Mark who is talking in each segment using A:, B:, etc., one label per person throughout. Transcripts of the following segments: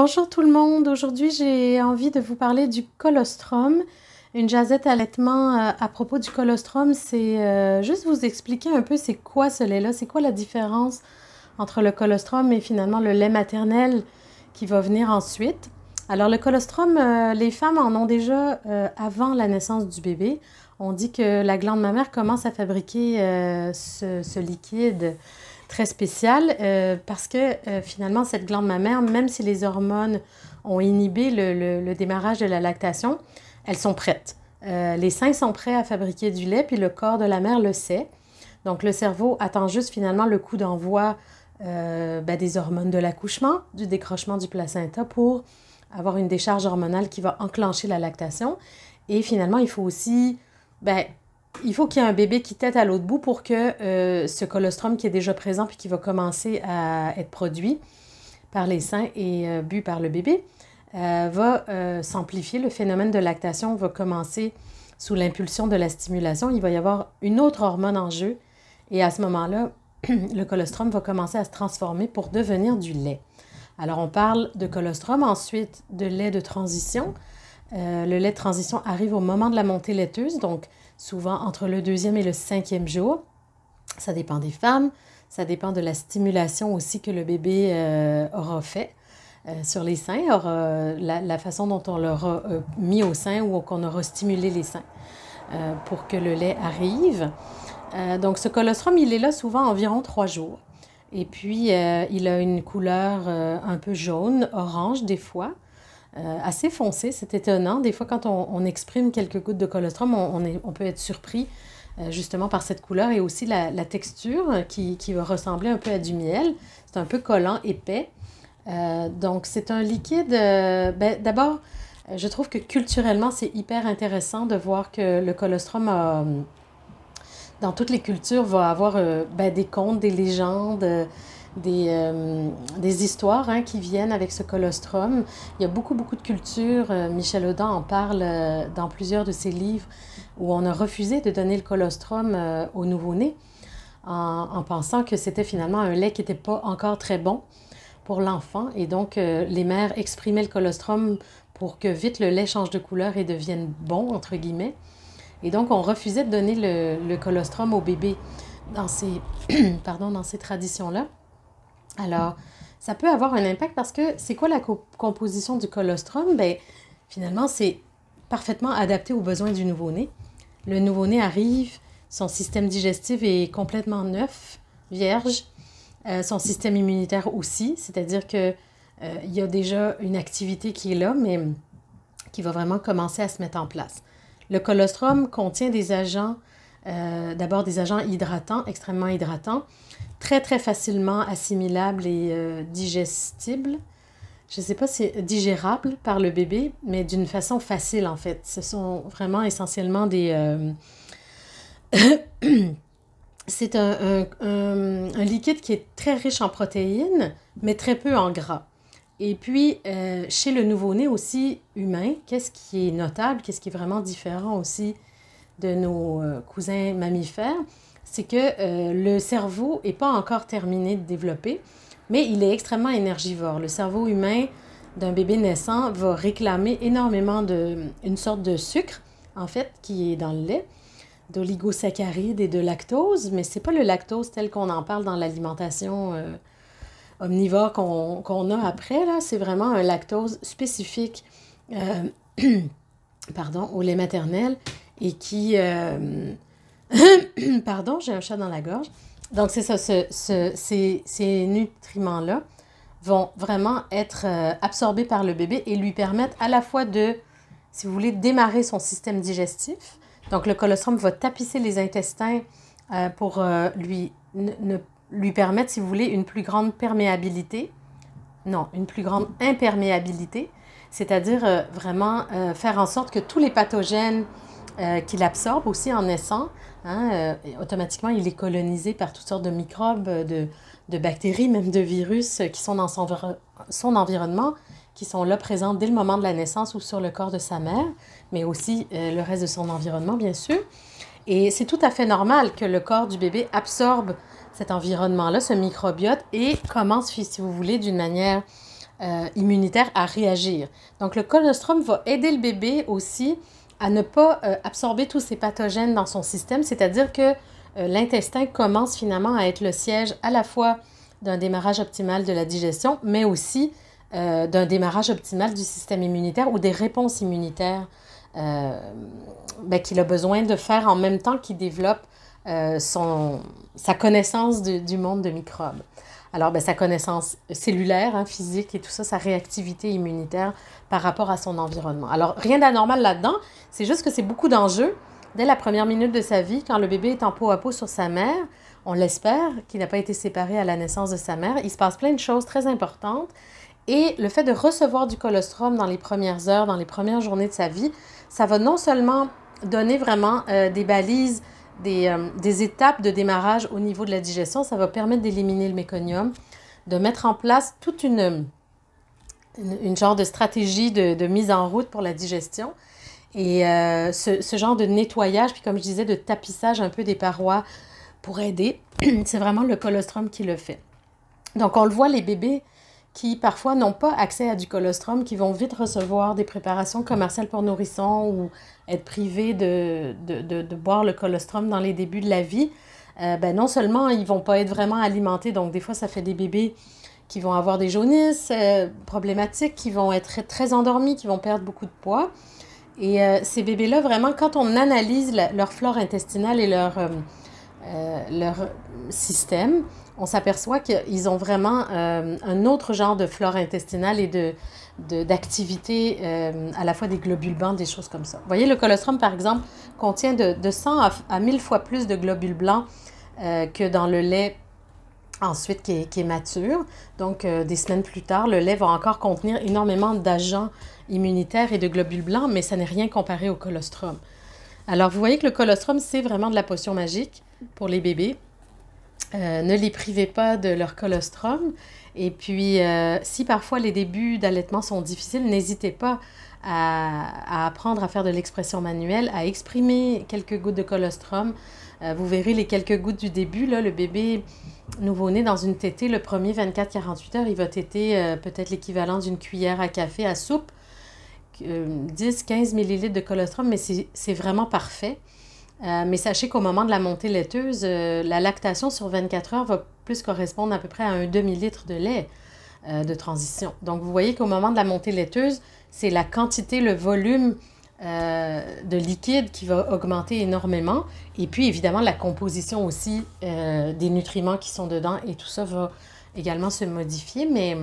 A: Bonjour tout le monde, aujourd'hui j'ai envie de vous parler du colostrum. Une à allaitement euh, à propos du colostrum, c'est euh, juste vous expliquer un peu c'est quoi ce lait-là, c'est quoi la différence entre le colostrum et finalement le lait maternel qui va venir ensuite. Alors le colostrum, euh, les femmes en ont déjà avant la naissance du bébé. On dit que la glande mammaire commence à fabriquer ce liquide très spéciale, euh, parce que euh, finalement, cette glande mammaire, même si les hormones ont inhibé le, démarrage de la lactation, elles sont prêtes. Euh, les seins sont prêts à fabriquer du lait, puis le corps de la mère le sait. Donc le cerveau attend juste finalement le coup d'envoi ben, des hormones de l'accouchement, du décrochement du placenta pour avoir une décharge hormonale qui va enclencher la lactation. Et finalement, il faut aussi ben, il faut qu'il y ait un bébé qui tête à l'autre bout pour que euh, ce colostrum qui est déjà présent puis qui va commencer à être produit par les seins et euh, bu par le bébé euh, va s'amplifier. Le phénomène de lactation va commencer sous l'impulsion de la stimulation. Il va y avoir une autre hormone en jeu et à ce moment-là, le colostrum va commencer à se transformer pour devenir du lait. Alors on parle de colostrum, ensuite de lait de transition. Euh, le lait de transition arrive au moment de la montée laiteuse, donc souvent entre le deuxième et le cinquième jour. Ça dépend des femmes, ça dépend de la stimulation aussi que le bébé euh, aura fait euh, sur les seins, la, la, façon dont on l'aura mis au sein ou qu'on aura stimulé les seins pour que le lait arrive. donc ce colostrum, il est là souvent environ trois jours. Et puis, il a une couleur un peu jaune, orange des fois. Euh, assez foncé. C'est étonnant. Des fois, quand on, exprime quelques gouttes de colostrum, on, peut être surpris euh, justement par cette couleur et aussi la, texture qui, va ressembler un peu à du miel. C'est un peu collant, épais. Euh, donc, c'est un liquide. Ben, d'abord, je trouve que culturellement, c'est hyper intéressant de voir que le colostrum dans toutes les cultures va avoir ben, des contes, des légendes des, euh, des histoires hein, qui viennent avec ce colostrum. Il y a beaucoup, beaucoup de cultures. Euh, Michel Audin en parle euh, dans plusieurs de ses livres où on a refusé de donner le colostrum au nouveau né en, pensant que c'était finalement un lait qui n'était pas encore très bon pour l'enfant. Et donc, les mères exprimaient le colostrum pour que vite le lait change de couleur et devienne bon, entre guillemets. Et donc, on refusait de donner le, le colostrum au bébé dans ces, pardon, dans ces traditions-là. Alors, ça peut avoir un impact parce que c'est quoi la composition du colostrum? Ben, finalement, c'est parfaitement adapté aux besoins du nouveau-né. Le nouveau-né arrive, son système digestif est complètement neuf, vierge, euh, son système immunitaire aussi, c'est-à-dire qu'il euh, y a déjà une activité qui est là, mais qui va vraiment commencer à se mettre en place. Le colostrum contient des agents euh, d'abord des agents hydratants, extrêmement hydratants, très très facilement assimilables et euh, digestibles. Je ne sais pas si euh, digérable par le bébé, mais d'une façon facile en fait. Ce sont vraiment essentiellement des... C'est un, liquide qui est très riche en protéines, mais très peu en gras. Et puis, chez le nouveau-né aussi humain, qu'est-ce qui est notable, qu'est-ce qui est vraiment différent aussi de nos euh, cousins mammifères, c'est que euh, le cerveau n'est pas encore terminé de développer, mais il est extrêmement énergivore. Le cerveau humain d'un bébé naissant va réclamer énormément de une sorte de sucre, en fait, qui est dans le lait, d'oligosaccharides et de lactose, mais ce n'est pas le lactose tel qu'on en parle dans l'alimentation euh, omnivore qu'on a après, là. C'est vraiment un lactose spécifique pardon, au lait maternel et qui... Euh, pardon, j'ai un chat dans la gorge. Donc c'est ça, ces, nutriments-là vont vraiment être euh, absorbés par le bébé et lui permettre à la fois de, si vous voulez, démarrer son système digestif. Donc le colostrum va tapisser les intestins euh, pour lui, ne, lui permettre, si vous voulez, une plus grande perméabilité. Non, une plus grande imperméabilité, c'est-à-dire vraiment faire en sorte que tous les pathogènes euh, qu'il absorbe aussi en naissant. Hein, euh, automatiquement, il est colonisé par toutes sortes de microbes, de, bactéries, même de virus euh, qui sont dans son, environnement, qui sont là présents dès le moment de la naissance ou sur le corps de sa mère, mais aussi le reste de son environnement, bien sûr. Et c'est tout à fait normal que le corps du bébé absorbe cet environnement-là, ce microbiote, et commence, si vous voulez, d'une manière immunitaire à réagir. Donc le colostrum va aider le bébé aussi à ne pas euh, absorber tous ces pathogènes dans son système, c'est-à-dire que euh, l'intestin commence finalement à être le siège à la fois d'un démarrage optimal de la digestion, mais aussi euh, d'un démarrage optimal du système immunitaire ou des réponses immunitaires ben, qu'il a besoin de faire en même temps qu'il développe sa connaissance du monde de microbes. Alors, ben, sa connaissance cellulaire, hein, physique et tout ça, sa réactivité immunitaire par rapport à son environnement. Alors, rien d'anormal là-dedans, c'est juste que c'est beaucoup d'enjeux. Dès la première minute de sa vie, quand le bébé est en peau à peau sur sa mère, on l'espère, qu'il n'a pas été séparé à la naissance de sa mère, il se passe plein de choses très importantes. Et le fait de recevoir du colostrum dans les premières heures, dans les premières journées de sa vie, ça va non seulement donner vraiment euh, des balises euh, des, étapes de démarrage au niveau de la digestion. Ça va permettre d'éliminer le méconium, de mettre en place toute une, une, genre de stratégie de, mise en route pour la digestion. Et euh, ce, ce, genre de nettoyage, puis comme je disais, de tapissage un peu des parois pour aider, c'est vraiment le colostrum qui le fait. Donc on le voit, les bébés qui parfois n'ont pas accès à du colostrum, qui vont vite recevoir des préparations commerciales pour nourrissons ou être privés de, de, de, boire le colostrum dans les débuts de la vie, euh, ben non seulement ils vont pas être vraiment alimentés, donc des fois ça fait des bébés qui vont avoir des jaunisses euh, problématiques, qui vont être très endormis, qui vont perdre beaucoup de poids. Et euh, ces bébés-là, vraiment, quand on analyse leur flore intestinale et leur euh, leur système, on s'aperçoit qu'ils ont vraiment euh, un autre genre de flore intestinale et de d'activité euh, à la fois des globules blancs, des choses comme ça. Vous voyez, le colostrum, par exemple, contient de, de 100 à, 1000 fois plus de globules blancs que dans le lait ensuite qui qui est mature. Donc, des semaines plus tard, le lait va encore contenir énormément d'agents immunitaires et de globules blancs, mais ça n'est rien comparé au colostrum. Alors, vous voyez que le colostrum, c'est vraiment de la potion magique pour les bébés. Euh, ne les privez pas de leur colostrum. Et puis, euh, si parfois les débuts d'allaitement sont difficiles, n'hésitez pas à, apprendre à faire de l'expression manuelle, à exprimer quelques gouttes de colostrum. Euh, vous verrez les quelques gouttes du début, là, le bébé nouveau-né dans une tétée, le premier 24-48 heures, il va téter peut-être l'équivalent d'une cuillère à café à soupe, 10-15 millilitres de colostrum, mais c'est vraiment parfait. Euh, mais sachez qu'au moment de la montée laiteuse, euh, la lactation sur 24 heures va plus correspondre à peu près à un demi-litre de lait euh, de transition. Donc, vous voyez qu'au moment de la montée laiteuse, c'est la quantité, le volume de liquide qui va augmenter énormément. Et puis, évidemment, la composition aussi des nutriments qui sont dedans et tout ça va également se modifier. Mais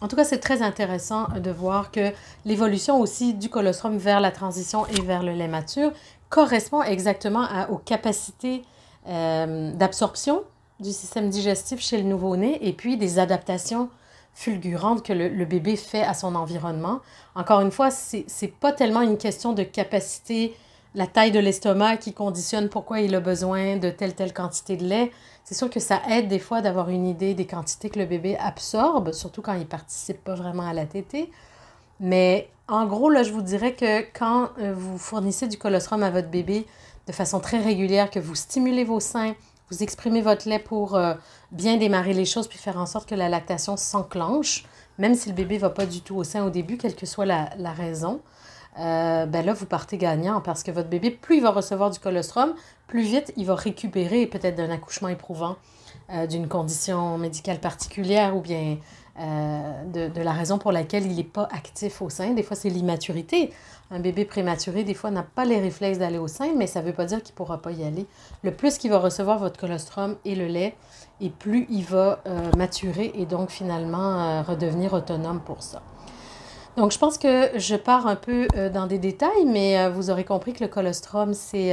A: en tout cas, c'est très intéressant de voir que l'évolution aussi du colostrum vers la transition et vers le lait mature correspond exactement aux capacités euh, d'absorption du système digestif chez le nouveau-né et puis des adaptations fulgurantes que le, bébé fait à son environnement. Encore une fois, ce n'est pas tellement une question de capacité, la taille de l'estomac qui conditionne pourquoi il a besoin de telle telle quantité de lait. C'est sûr que ça aide des fois d'avoir une idée des quantités que le bébé absorbe, surtout quand il participe pas vraiment à la tétée. Mais en gros, là, je vous dirais que quand euh, vous fournissez du colostrum à votre bébé de façon très régulière, que vous stimulez vos seins, vous exprimez votre lait pour euh, bien démarrer les choses puis faire en sorte que la lactation s'enclenche, même si le bébé ne va pas du tout au sein au début, quelle que soit la, raison, euh, ben là, vous partez gagnant parce que votre bébé, plus il va recevoir du colostrum, plus vite il va récupérer peut-être d'un accouchement éprouvant, d'une condition médicale particulière ou bien euh, de, la raison pour laquelle il n'est pas actif au sein. Des fois, c'est l'immaturité. Un bébé prématuré, des fois, n'a pas les réflexes d'aller au sein, mais ça ne veut pas dire qu'il ne pourra pas y aller. Le plus qu'il va recevoir votre colostrum et le lait, et plus il va euh, maturer et donc finalement euh, redevenir autonome pour ça. Donc, je pense que je pars un peu dans des détails, mais vous aurez compris que le colostrum, c'est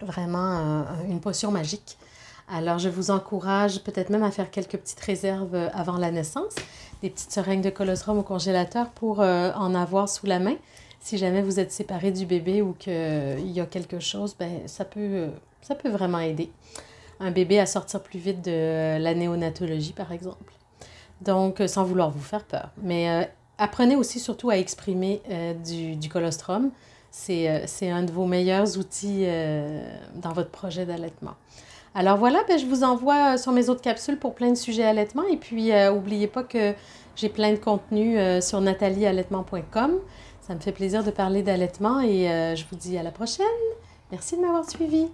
A: vraiment une potion magique alors, je vous encourage peut-être même à faire quelques petites réserves euh, avant la naissance, des petites seringues de colostrum au congélateur pour euh, en avoir sous la main. Si jamais vous êtes séparé du bébé ou qu'il euh, y a quelque chose, ben, ça, peut, vraiment aider un bébé à sortir plus vite de la néonatologie, par exemple. Donc, sans vouloir vous faire peur. Mais apprenez aussi surtout à exprimer du, du, colostrum. C'est un de vos meilleurs outils dans votre projet d'allaitement. Alors voilà, ben, je vous envoie euh, sur mes autres capsules pour plein de sujets allaitement. Et puis, n'oubliez euh, pas que j'ai plein de contenu euh, sur nathalieallaitement.com. Ça me fait plaisir de parler d'allaitement et je vous dis à la prochaine. Merci de m'avoir suivi.